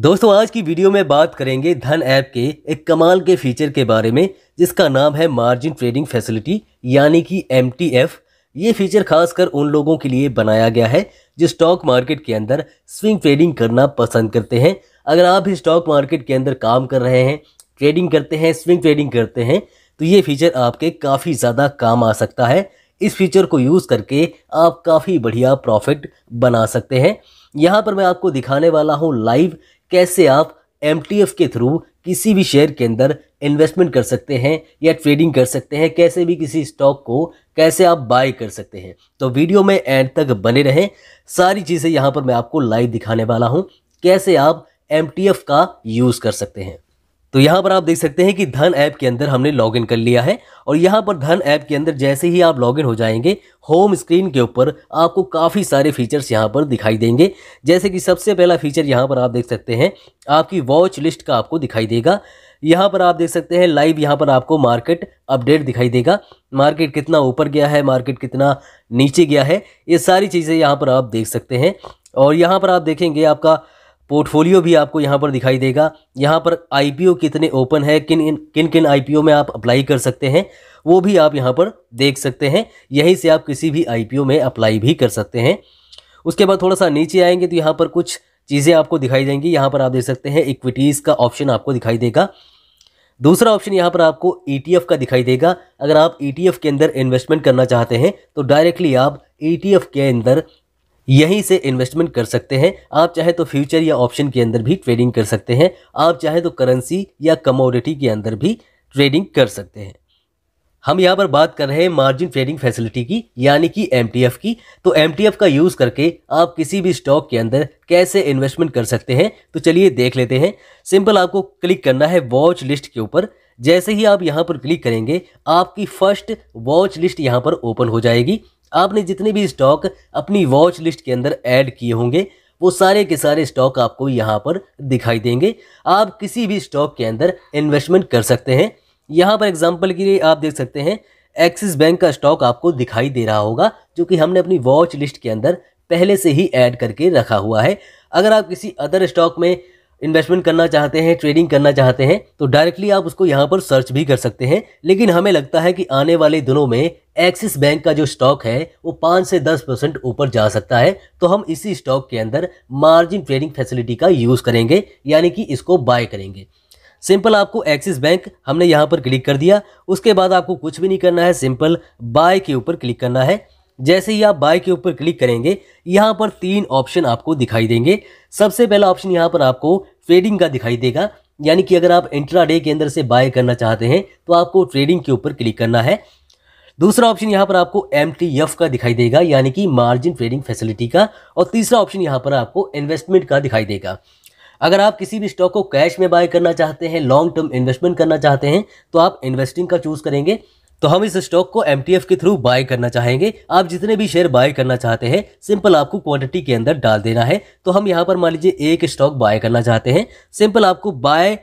दोस्तों आज की वीडियो में बात करेंगे धन ऐप के एक कमाल के फीचर के बारे में जिसका नाम है मार्जिन ट्रेडिंग फैसिलिटी यानी कि एम ये फीचर खासकर उन लोगों के लिए बनाया गया है जो स्टॉक मार्केट के अंदर स्विंग ट्रेडिंग करना पसंद करते हैं अगर आप भी स्टॉक मार्केट के अंदर काम कर रहे हैं ट्रेडिंग करते हैं स्विंग ट्रेडिंग करते हैं तो ये फीचर आपके काफ़ी ज़्यादा काम आ सकता है इस फीचर को यूज़ करके आप काफ़ी बढ़िया प्रॉफिट बना सकते हैं यहाँ पर मैं आपको दिखाने वाला हूँ लाइव कैसे आप एम के थ्रू किसी भी शेयर के अंदर इन्वेस्टमेंट कर सकते हैं या ट्रेडिंग कर सकते हैं कैसे भी किसी स्टॉक को कैसे आप बाय कर सकते हैं तो वीडियो में एंड तक बने रहें सारी चीज़ें यहाँ पर मैं आपको लाइव दिखाने वाला हूँ कैसे आप एम का यूज़ कर सकते हैं तो यहाँ पर आप देख सकते हैं कि धन ऐप के अंदर हमने लॉगिन कर लिया है और यहाँ पर धन ऐप के अंदर जैसे ही आप लॉगिन हो जाएंगे होम स्क्रीन के ऊपर आपको काफ़ी सारे फीचर्स यहाँ पर दिखाई देंगे जैसे कि सबसे पहला फीचर यहाँ पर आप देख सकते हैं आपकी वॉच लिस्ट का आपको दिखाई देगा यहाँ पर आप देख सकते हैं लाइव यहाँ पर आपको मार्केट अपडेट दिखाई देगा मार्केट कितना ऊपर गया है मार्केट कितना नीचे गया है ये सारी चीज़ें यहाँ पर आप देख सकते हैं और यहाँ पर आप देखेंगे आपका पोर्टफोलियो भी आपको यहाँ पर दिखाई देगा यहाँ पर आईपीओ कितने ओपन है किन किन किन आईपीओ में आप अप्लाई कर सकते हैं वो भी आप यहाँ पर देख सकते हैं यहीं से आप किसी भी आईपीओ में अप्लाई भी कर सकते हैं उसके बाद थोड़ा सा नीचे आएंगे तो यहाँ पर कुछ चीज़ें आपको दिखाई देंगी यहाँ पर आप देख सकते हैं इक्विटीज़ का ऑप्शन आपको दिखाई देगा दूसरा ऑप्शन यहाँ पर आपको ई e का दिखाई देगा अगर आप ई e के अंदर इन्वेस्टमेंट करना चाहते हैं तो डायरेक्टली आप ई e के अंदर यहीं से इन्वेस्टमेंट कर सकते हैं आप चाहे तो फ्यूचर या ऑप्शन के अंदर भी ट्रेडिंग कर सकते हैं आप चाहे तो करेंसी या कमोडिटी के अंदर भी ट्रेडिंग कर सकते हैं हम यहाँ पर बात कर रहे हैं मार्जिन ट्रेडिंग फैसिलिटी की यानी कि एम की तो एम का यूज़ करके आप किसी भी स्टॉक के अंदर कैसे इन्वेस्टमेंट कर सकते हैं तो चलिए देख लेते हैं सिंपल आपको क्लिक करना है वॉच लिस्ट के ऊपर जैसे ही आप यहाँ पर क्लिक करेंगे आपकी फर्स्ट वॉच लिस्ट यहाँ पर ओपन हो जाएगी आपने जितने भी स्टॉक अपनी वॉच लिस्ट के अंदर ऐड किए होंगे वो सारे के सारे स्टॉक आपको यहाँ पर दिखाई देंगे आप किसी भी स्टॉक के अंदर इन्वेस्टमेंट कर सकते हैं यहाँ पर एग्जाम्पल के लिए आप देख सकते हैं एक्सिस बैंक का स्टॉक आपको दिखाई दे रहा होगा जो कि हमने अपनी वॉच लिस्ट के अंदर पहले से ही ऐड करके रखा हुआ है अगर आप किसी अदर स्टॉक में इन्वेस्टमेंट करना चाहते हैं ट्रेडिंग करना चाहते हैं तो डायरेक्टली आप उसको यहाँ पर सर्च भी कर सकते हैं लेकिन हमें लगता है कि आने वाले दिनों में एक्सिस बैंक का जो स्टॉक है वो पाँच से दस परसेंट ऊपर जा सकता है तो हम इसी स्टॉक के अंदर मार्जिन ट्रेडिंग फैसिलिटी का यूज़ करेंगे यानी कि इसको बाय करेंगे सिंपल आपको एक्सिस बैंक हमने यहाँ पर क्लिक कर दिया उसके बाद आपको कुछ भी नहीं करना है सिंपल बाय के ऊपर क्लिक करना है जैसे ही आप बाय के ऊपर क्लिक करेंगे यहाँ पर तीन ऑप्शन आपको दिखाई देंगे सबसे पहला ऑप्शन यहाँ पर आपको ट्रेडिंग का दिखाई देगा यानी कि अगर आप इंट्राडे के अंदर से बाय करना चाहते हैं तो आपको ट्रेडिंग के ऊपर क्लिक करना है दूसरा ऑप्शन यहाँ पर आपको एम का दिखाई देगा यानी कि मार्जिन ट्रेडिंग फैसिलिटी का और तीसरा ऑप्शन यहाँ पर आपको इन्वेस्टमेंट का दिखाई देगा अगर आप किसी भी स्टॉक को कैश में बाय करना चाहते हैं लॉन्ग टर्म इन्वेस्टमेंट करना चाहते हैं तो आप इन्वेस्टिंग का चूज़ करेंगे तो हम इस स्टॉक को एम के थ्रू बाय करना चाहेंगे आप जितने भी शेयर बाय करना चाहते हैं सिंपल आपको क्वांटिटी के अंदर डाल देना है तो हम यहाँ पर मान लीजिए एक स्टॉक बाय करना चाहते हैं सिंपल आपको बाय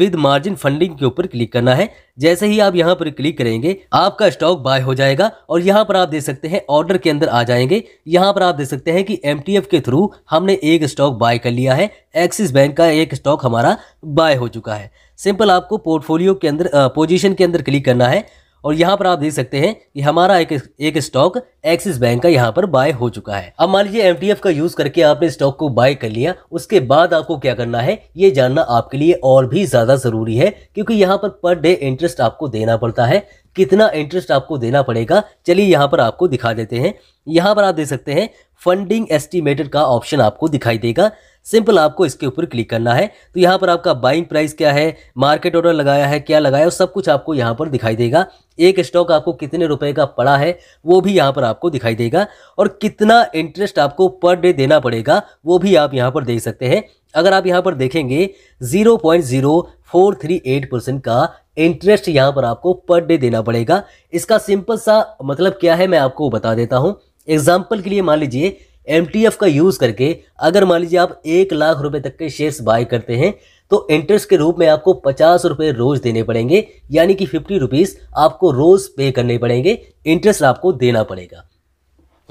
विद मार्जिन फंडिंग के ऊपर क्लिक करना है जैसे ही आप यहाँ पर क्लिक करेंगे आपका स्टॉक बाय हो जाएगा और यहाँ पर आप देख सकते हैं ऑर्डर के अंदर आ जाएंगे यहाँ पर आप देख सकते हैं कि एम के थ्रू हमने एक स्टॉक बाय कर लिया है एक्सिस बैंक का एक स्टॉक हमारा बाय हो चुका है सिंपल आपको पोर्टफोलियो के अंदर पोजिशन के अंदर क्लिक करना है और यहाँ पर आप देख सकते हैं कि हमारा एक एक स्टॉक एक्सिस बैंक का यहाँ पर बाय हो चुका है अब मान लीजिए एम का यूज करके आपने स्टॉक को बाय कर लिया उसके बाद आपको क्या करना है ये जानना आपके लिए और भी ज्यादा जरूरी है क्योंकि यहाँ पर पर डे इंटरेस्ट आपको देना पड़ता है कितना इंटरेस्ट आपको देना पड़ेगा चलिए यहाँ पर आपको दिखा देते हैं यहाँ पर आप देख सकते हैं फंडिंग एस्टिमेटेड का ऑप्शन आपको दिखाई देगा सिंपल आपको इसके ऊपर क्लिक करना है तो यहाँ पर आपका बाइंग प्राइस क्या है मार्केट ऑर्डर लगाया है क्या लगाया है सब कुछ आपको यहाँ पर दिखाई देगा एक स्टॉक आपको कितने रुपए का पड़ा है वो भी यहाँ पर आपको दिखाई देगा और कितना इंटरेस्ट आपको पर डे देना पड़ेगा वो भी आप यहाँ पर देख सकते हैं अगर आप यहाँ पर देखेंगे जीरो परसेंट का इंटरेस्ट यहाँ पर आपको पर डे देना पड़ेगा इसका सिंपल सा मतलब क्या है मैं आपको बता देता हूँ एग्जाम्पल के लिए मान लीजिए एम का यूज़ करके अगर मान लीजिए आप एक लाख रुपए तक के शेयर्स बाय करते हैं तो इंटरेस्ट के रूप में आपको पचास रुपये रोज़ देने पड़ेंगे यानी कि फिफ्टी रुपीज़ आपको रोज़ पे करने पड़ेंगे इंटरेस्ट आपको देना पड़ेगा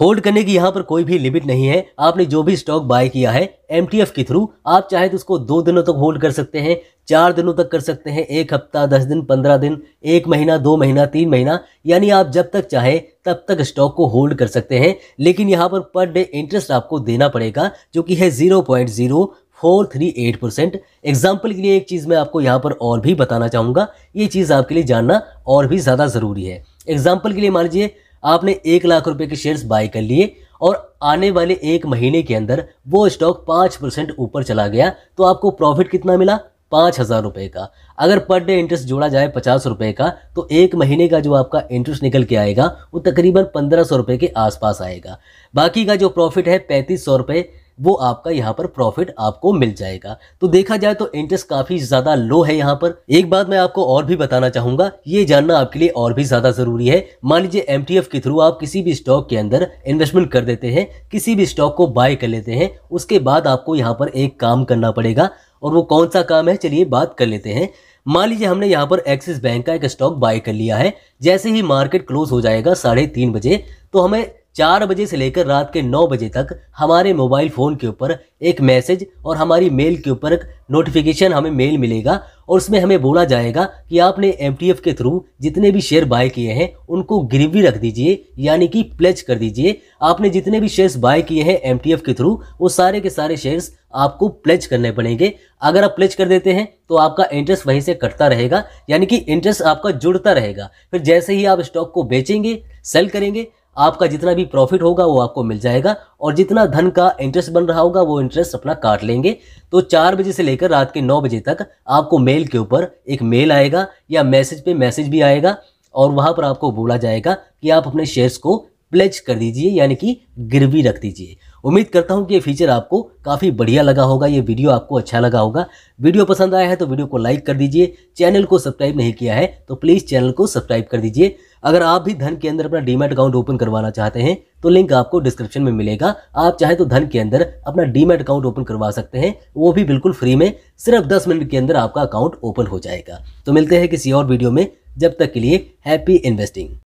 होल्ड करने की यहाँ पर कोई भी लिमिट नहीं है आपने जो भी स्टॉक बाय किया है एम के थ्रू आप चाहे तो उसको दो दिनों तक होल्ड कर सकते हैं चार दिनों तक कर सकते हैं एक हफ्ता दस दिन पंद्रह दिन एक महीना दो महीना तीन महीना यानी आप जब तक चाहे तब तक स्टॉक को होल्ड कर सकते हैं लेकिन यहाँ पर पर डे इंटरेस्ट आपको देना पड़ेगा जो कि है zero point zero four three eight percent example के लिए एक चीज़ मैं आपको यहाँ पर और भी बताना चाहूँगा ये चीज़ आपके लिए जानना और भी ज़्यादा ज़रूरी है एग्जाम्पल के लिए मान लीजिए आपने एक लाख रुपए के शेयर्स बाय कर लिए और आने वाले एक महीने के अंदर वो स्टॉक पाँच परसेंट ऊपर चला गया तो आपको प्रॉफिट कितना मिला पाँच हज़ार रुपये का अगर पर डे इंटरेस्ट जोड़ा जाए पचास रुपये का तो एक महीने का जो आपका इंटरेस्ट निकल के आएगा वो तकरीबन पंद्रह सौ रुपये के आसपास आएगा बाकी का जो प्रॉफिट है पैंतीस सौ रुपये वो आपका यहाँ पर प्रॉफिट आपको मिल जाएगा तो देखा जाए तो इंटरेस्ट काफ़ी ज़्यादा लो है यहाँ पर एक बात मैं आपको और भी बताना चाहूंगा ये जानना आपके लिए और भी ज़्यादा ज़रूरी है मान लीजिए एम के थ्रू आप किसी भी स्टॉक के अंदर इन्वेस्टमेंट कर देते हैं किसी भी स्टॉक को बाय कर लेते हैं उसके बाद आपको यहाँ पर एक काम करना पड़ेगा और वो कौन सा काम है चलिए बात कर लेते हैं मान लीजिए हमने यहाँ पर एक्सिस बैंक का एक स्टॉक बाय कर लिया है जैसे ही मार्केट क्लोज हो जाएगा साढ़े तीन बजे तो हमें चार बजे से लेकर रात के नौ बजे तक हमारे मोबाइल फ़ोन के ऊपर एक मैसेज और हमारी मेल के ऊपर एक नोटिफिकेशन हमें मेल मिलेगा और उसमें हमें बोला जाएगा कि आपने एम के थ्रू जितने भी शेयर बाय किए हैं उनको गिरवी रख दीजिए यानी कि प्लेज कर दीजिए आपने जितने भी शेयर्स बाय किए हैं एम के थ्रू वो सारे के सारे शेयर्स आपको प्लेज करने पड़ेंगे अगर आप प्लेज कर देते हैं तो आपका इंटरेस्ट वहीं से कटता रहेगा यानी कि इंटरेस्ट आपका जुड़ता रहेगा फिर जैसे ही आप स्टॉक को बेचेंगे सेल करेंगे आपका जितना भी प्रॉफिट होगा वो आपको मिल जाएगा और जितना धन का इंटरेस्ट बन रहा होगा वो इंटरेस्ट अपना काट लेंगे तो चार बजे से लेकर रात के नौ बजे तक आपको मेल के ऊपर एक मेल आएगा या मैसेज पे मैसेज भी आएगा और वहाँ पर आपको बोला जाएगा कि आप अपने शेयर्स को प्लेज कर दीजिए यानी कि गिरवी रख दीजिए उम्मीद करता हूँ कि ये फीचर आपको काफ़ी बढ़िया लगा होगा ये वीडियो आपको अच्छा लगा होगा वीडियो पसंद आया है तो वीडियो को लाइक कर दीजिए चैनल को सब्सक्राइब नहीं किया है तो प्लीज़ चैनल को सब्सक्राइब कर दीजिए अगर आप भी धन के अंदर अपना डीमेट अकाउंट ओपन करवाना चाहते हैं तो लिंक आपको डिस्क्रिप्शन में मिलेगा आप चाहे तो धन के अंदर अपना डीमेट अकाउंट ओपन करवा सकते हैं वो भी बिल्कुल फ्री में सिर्फ दस मिनट के अंदर आपका अकाउंट ओपन हो जाएगा तो मिलते हैं किसी और वीडियो में जब तक के लिए हैप्पी इन्वेस्टिंग